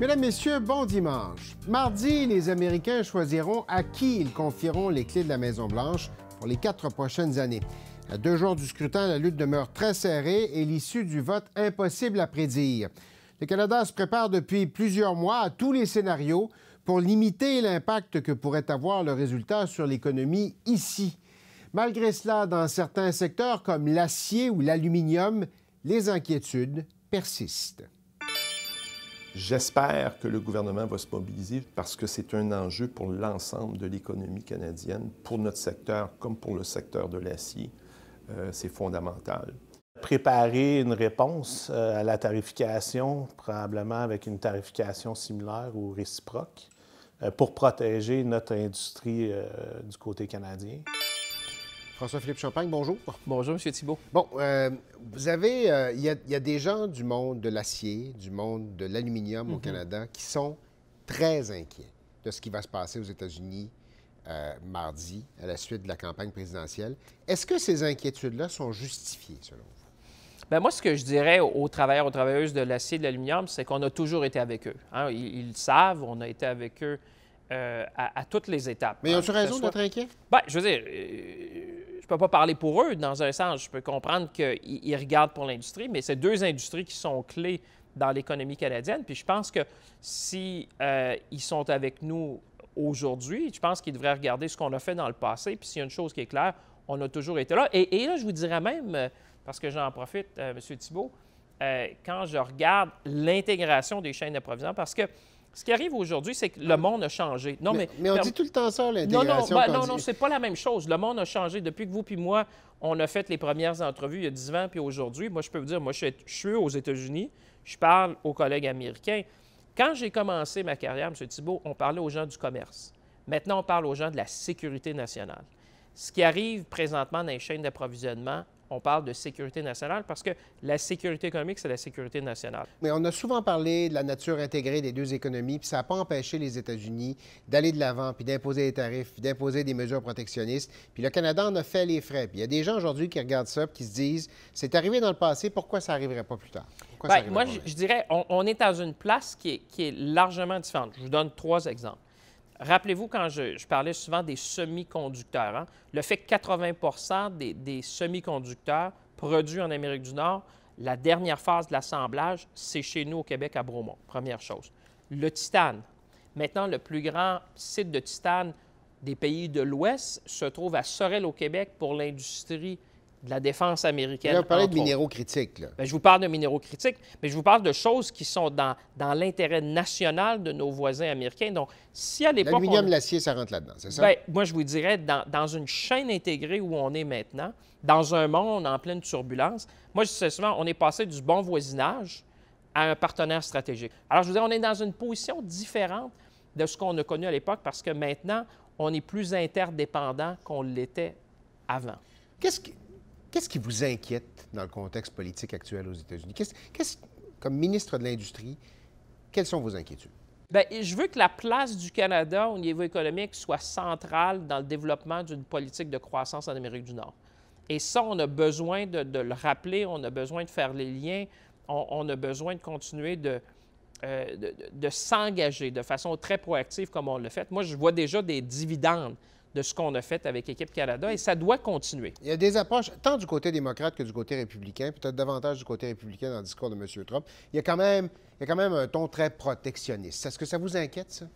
Mesdames, Messieurs, bon dimanche. Mardi, les Américains choisiront à qui ils confieront les clés de la Maison-Blanche pour les quatre prochaines années. À deux jours du scrutin, la lutte demeure très serrée et l'issue du vote impossible à prédire. Le Canada se prépare depuis plusieurs mois à tous les scénarios pour limiter l'impact que pourrait avoir le résultat sur l'économie ici. Malgré cela, dans certains secteurs comme l'acier ou l'aluminium, les inquiétudes persistent. J'espère que le gouvernement va se mobiliser parce que c'est un enjeu pour l'ensemble de l'économie canadienne, pour notre secteur comme pour le secteur de l'acier. Euh, c'est fondamental. Préparer une réponse euh, à la tarification, probablement avec une tarification similaire ou réciproque, euh, pour protéger notre industrie du côté canadien. François-Philippe Champagne, bonjour. Bonjour, M. Thibault. Bon, euh, vous avez. Euh, il y, a des gens du monde de l'acier, du monde de l'aluminium au mhm. Canada qui sont très inquiets de ce qui va se passer aux États-Unis euh, mardi à la suite de la campagne présidentielle. Est-ce que ces inquiétudes-là sont justifiées, selon vous? Bien, moi, ce que je dirais aux travailleurs, aux travailleuses de l'acier et de l'aluminium, c'est qu'on a toujours été avec eux. Hein. Ils, ils, savent, on a été avec eux euh, à, toutes les étapes. Mais ont raison d'être inquiets? Bien, je veux dire, euh, je ne peux pas parler pour eux dans un sens. Je peux comprendre qu'ils regardent pour l'industrie, mais c'est deux industries qui sont clés dans l'économie canadienne. Puis je pense que si euh, ils sont avec nous aujourd'hui, je pense qu'ils devraient regarder ce qu'on a fait dans le passé. Puis s'il y a une chose qui est claire, on a toujours été là. Et, et là, je vous dirais même, parce que j'en profite, M. Thibault, quand je regarde l'intégration des chaînes d'approvisionnement, parce que ce qui arrive aujourd'hui, c'est que le ah. monde a changé. Non, mais, on dit tout le temps ça, l'intégration. Non, non, ben c'est pas la même chose. Le monde a changé. Depuis que vous puis moi, on a fait les premières entrevues il y a 10 ans, puis aujourd'hui, moi, je peux vous dire, moi, je suis aux États-Unis, je parle aux collègues américains. Quand j'ai commencé ma carrière, M. Thibault, on parlait aux gens du commerce. Maintenant, on parle aux gens de la sécurité nationale. Ce qui arrive présentement dans les chaînes d'approvisionnement, on parle de sécurité nationale parce que la sécurité économique, c'est la sécurité nationale. Mais on a souvent parlé de la nature intégrée des deux économies, puis ça n'a pas empêché les États-Unis d'aller de l'avant, puis d'imposer des tarifs, puis d'imposer des mesures protectionnistes. Puis le Canada en a fait les frais. Puis il y a des gens aujourd'hui qui regardent ça, puis qui se disent, c'est arrivé dans le passé, pourquoi ça n'arriverait pas plus tard? Ben, moi, je, dirais, on, est dans une place qui qui est largement différente. Je vous donne trois exemples. Rappelez-vous, quand je, parlais souvent des semi-conducteurs, hein. le fait que 80 des, des semi-conducteurs produits en Amérique du Nord, la dernière phase de l'assemblage, c'est chez nous au Québec à Bromont, première chose. Le titane. Maintenant, le plus grand site de titane des pays de l'Ouest se trouve à Sorel au Québec pour l'industrie de la défense américaine. Vous parlez de minéraux critiques. Là. Ben, je vous parle de minéraux critiques, mais je vous parle de choses qui sont dans, dans l'intérêt national de nos voisins américains. Donc, si à l'époque... L'aluminium, l'acier, ça rentre là-dedans, c'est ça? Ben, moi, je vous dirais, dans, dans, une chaîne intégrée où on est maintenant, dans un monde en pleine turbulence, moi, je sais souvent, on est passé du bon voisinage à un partenaire stratégique. Alors, je vous dirais, on est dans une position différente de ce qu'on a connu à l'époque parce que maintenant, on est plus interdépendant qu'on l'était avant. Qu'est-ce qui... Qu'est-ce qui vous inquiète dans le contexte politique actuel aux États-Unis? comme ministre de l'Industrie, quelles sont vos inquiétudes? Bien, je veux que la place du Canada au niveau économique soit centrale dans le développement d'une politique de croissance en Amérique du Nord. Et ça, on a besoin de, le rappeler, on a besoin de faire les liens, on, a besoin de continuer euh, de, de, de s'engager de façon très proactive comme on le fait. Moi, je vois déjà des dividendes de ce qu'on a fait avec Équipe Canada et ça doit continuer. Il y a des approches, tant du côté démocrate que du côté républicain, peut-être davantage du côté républicain dans le discours de M. Trump. Il y a quand même, il y a quand même un ton très protectionniste. Est-ce que ça vous inquiète, ça?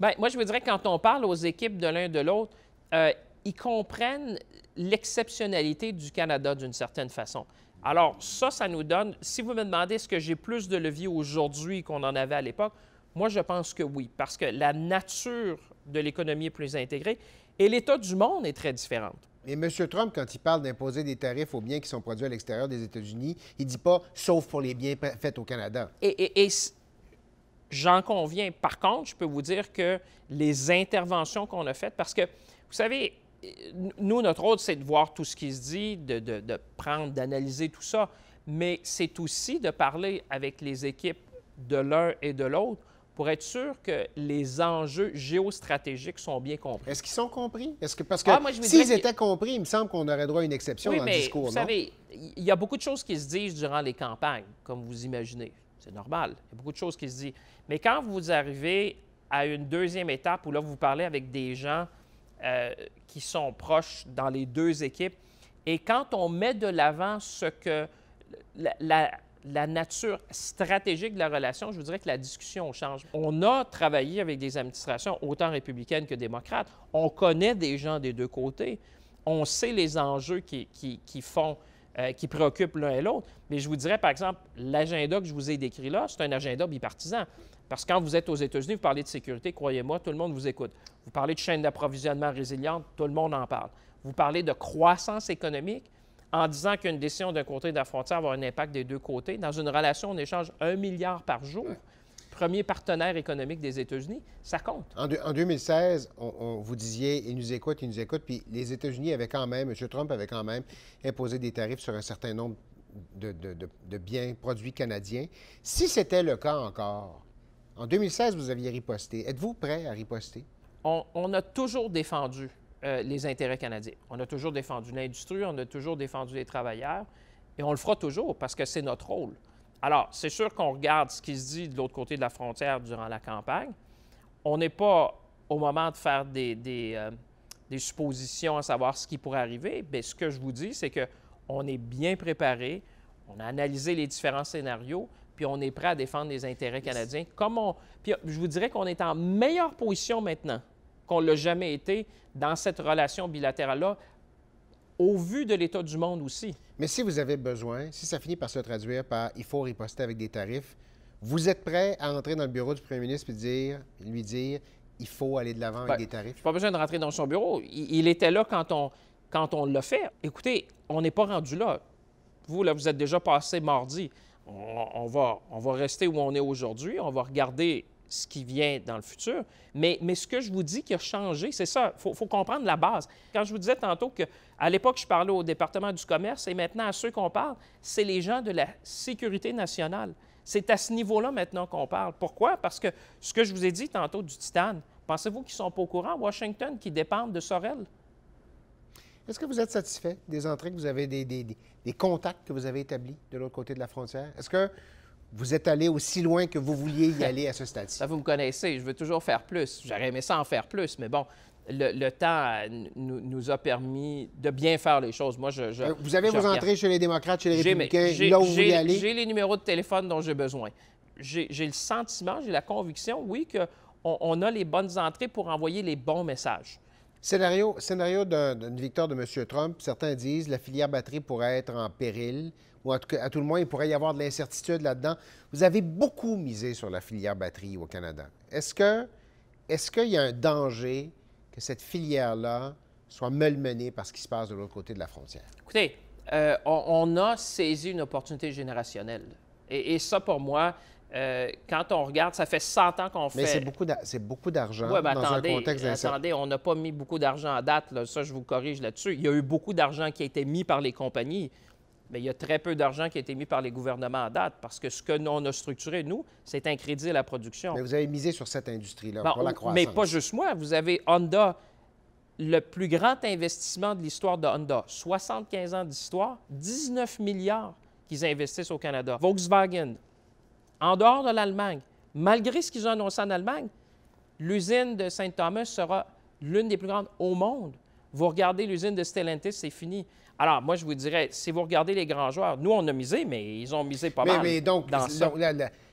Bien, moi, je vous dirais, quand on parle aux équipes de l'un de l'autre, euh, ils comprennent l'exceptionnalité du Canada d'une certaine façon. Alors, ça, ça nous donne. Si vous me demandez est-ce que j'ai plus de levier aujourd'hui qu'on en avait à l'époque, moi, je pense que oui, parce que la nature de l'économie est plus intégrée et l'état du monde est très différent. Et M. Trump, quand il parle d'imposer des tarifs aux biens qui sont produits à l'extérieur des États-Unis, il ne dit pas sauf pour les biens faits au Canada. Et, j'en conviens. Par contre, je peux vous dire que les interventions qu'on a faites, parce que, vous savez, nous, notre rôle, c'est de voir tout ce qui se dit, de prendre, d'analyser tout ça, mais c'est aussi de parler avec les équipes de l'un et de l'autre pour être sûr que les enjeux géostratégiques sont bien compris. Est-ce qu'ils sont compris? Est-ce que parce que ah, s'ils étaient compris, il me semble qu'on aurait droit à une exception dans le discours. Vous savez, il y a beaucoup de choses qui se disent durant les campagnes, comme vous imaginez. C'est normal. Il y a beaucoup de choses qui se disent. Mais quand vous arrivez à une deuxième étape où là, vous parlez avec des gens euh, qui sont proches dans les deux équipes, et quand on met de l'avant ce que la la nature stratégique de la relation, je vous dirais que la discussion change. On a travaillé avec des administrations autant républicaines que démocrates. On connaît des gens des deux côtés. On sait les enjeux qui, qui, font, euh, qui préoccupent l'un et l'autre. Mais je vous dirais, par exemple, l'agenda que je vous ai décrit là, c'est un agenda bipartisan. Parce que quand vous êtes aux États-Unis, vous parlez de sécurité, croyez-moi, tout le monde vous écoute. Vous parlez de chaîne d'approvisionnement résiliente, tout le monde en parle. Vous parlez de croissance économique, en disant qu'une décision d'un côté de la frontière va avoir un impact des deux côtés. Dans une relation, on échange un milliard par jour. Premier partenaire économique des États-Unis, ça compte. En, 2016, on, vous disiez, ils nous écoutent, ils nous écoutent, puis les États-Unis avaient quand même, M. Trump avait quand même imposé des tarifs sur un certain nombre de, biens, produits canadiens. Si c'était le cas encore, en 2016, vous aviez riposté. Êtes-vous prêt à riposter? on a toujours défendu euh, les intérêts canadiens. On a toujours défendu l'industrie, on a toujours défendu les travailleurs, et on le fera toujours parce que c'est notre rôle. Alors, c'est sûr qu'on regarde ce qui se dit de l'autre côté de la frontière durant la campagne. On n'est pas au moment de faire des, des, euh, suppositions à savoir ce qui pourrait arriver. Mais ce que je vous dis, c'est qu'on est bien préparé, on a analysé les différents scénarios, puis on est prêt à défendre les intérêts canadiens. Comme on... Puis je vous dirais qu'on est en meilleure position maintenant qu'on ne l'a jamais été dans cette relation bilatérale-là, au vu de l'état du monde aussi. Mais si vous avez besoin, si ça finit par se traduire par il faut riposter avec des tarifs, vous êtes prêt à entrer dans le bureau du premier ministre et dire, lui dire il faut aller de l'avant avec ben, des tarifs? Pas besoin de rentrer dans son bureau. Il, était là quand on, quand on l'a fait. Écoutez, on n'est pas rendu là. Vous, là, vous êtes déjà passé mardi. On, on, va, on va rester où on est aujourd'hui. On va regarder ce qui vient dans le futur. Mais, mais ce que je vous dis qui a changé, c'est ça. Il faut, comprendre la base. Quand je vous disais tantôt qu'à l'époque, je parlais au département du commerce et maintenant à ceux qu'on parle, c'est les gens de la sécurité nationale. C'est à ce niveau-là maintenant qu'on parle. Pourquoi? Parce que ce que je vous ai dit tantôt du titane, pensez-vous qu'ils ne sont pas au courant? Washington, qui dépendent de Sorel. Est-ce que vous êtes satisfait des entrées que vous avez, des, des, des contacts que vous avez établis de l'autre côté de la frontière? Est-ce que vous êtes allé aussi loin que vous vouliez y aller à ce stade-ci. Ça, vous me connaissez, je veux toujours faire plus. J'aurais aimé ça en faire plus, mais bon, le, temps euh, nous, a permis de bien faire les choses. Moi, je, euh, vous avez vos entrées chez les démocrates, chez les républicains, là où vous voulez aller? J'ai les numéros de téléphone dont j'ai besoin. J'ai le sentiment, j'ai la conviction, oui, qu'on on a les bonnes entrées pour envoyer les bons messages. Scénario, scénario d'une victoire de M. Trump, certains disent la filière batterie pourrait être en péril, ou tout à tout le moins, il pourrait y avoir de l'incertitude là-dedans. Vous avez beaucoup misé sur la filière batterie au Canada. Est-ce que est-ce qu'il y a un danger que cette filière-là soit malmenée par ce qui se passe de l'autre côté de la frontière? Écoutez, euh, on, a saisi une opportunité générationnelle. Et, et ça, pour moi, euh, quand on regarde, ça fait 100 ans qu'on fait. Mais c'est beaucoup d'argent ouais, ben, dans attendez, un Attendez, on n'a pas mis beaucoup d'argent à date. Là. Ça, je vous corrige là-dessus. Il y a eu beaucoup d'argent qui a été mis par les compagnies, mais il y a très peu d'argent qui a été mis par les gouvernements à date parce que ce que nous, on a structuré, nous, c'est un crédit à la production. Mais vous avez misé sur cette industrie-là, pour la croissance. Mais pas juste moi. Vous avez Honda, le plus grand investissement de l'histoire de Honda. 75 ans d'histoire, 19 milliards qu'ils investissent au Canada. Volkswagen, en dehors de l'Allemagne. Malgré ce qu'ils ont annoncé en Allemagne, l'usine de Saint-Thomas sera l'une des plus grandes au monde. Vous regardez l'usine de Stellantis, c'est fini. Alors, moi, je vous dirais, si vous regardez les grands joueurs, nous, on a misé, mais ils ont misé pas mal. Mais donc, dans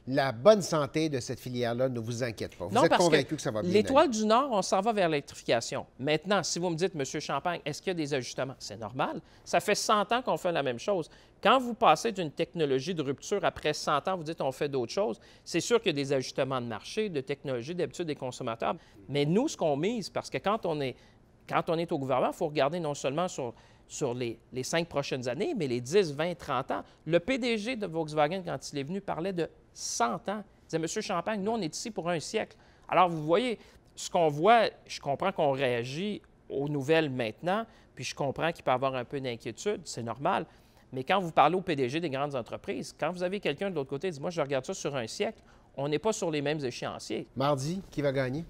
la, bonne santé de cette filière-là ne vous inquiète pas. Vous êtes convaincu que, ça va bien. L'étoile du Nord, on s'en va vers l'électrification. Maintenant, si vous me dites, M. Champagne, est-ce qu'il y a des ajustements? C'est normal. Ça fait 100 ans qu'on fait la même chose. Quand vous passez d'une technologie de rupture après 100 ans, vous dites on fait d'autres choses. C'est sûr qu'il y a des ajustements de marché, de technologie, d'habitude des consommateurs. Mais nous, ce qu'on mise, parce que quand on est quand on est au gouvernement, il faut regarder non seulement sur, sur les, les, cinq prochaines années, mais les 10, 20, 30 ans. Le PDG de Volkswagen, quand il est venu, parlait de 100 ans. Il disait, Monsieur Champagne, nous, on est ici pour un siècle. Alors, vous voyez, ce qu'on voit, je comprends qu'on réagit aux nouvelles maintenant, puis je comprends qu'il peut y avoir un peu d'inquiétude, c'est normal. Mais quand vous parlez au PDG des grandes entreprises, quand vous avez quelqu'un de l'autre côté qui dit Moi, je regarde ça sur un siècle, on n'est pas sur les mêmes échéanciers. Mardi, qui va gagner?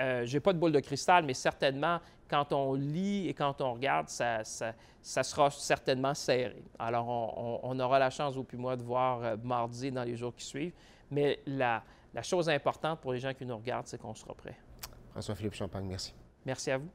Euh, Je n'ai pas de boule de cristal, mais certainement, quand on lit et quand on regarde, ça, ça, sera certainement serré. Alors, on, aura la chance, au plus moi, de voir euh, mardi dans les jours qui suivent. Mais la, la chose importante pour les gens qui nous regardent, c'est qu'on sera prêt. François-Philippe Champagne, merci. Merci à vous.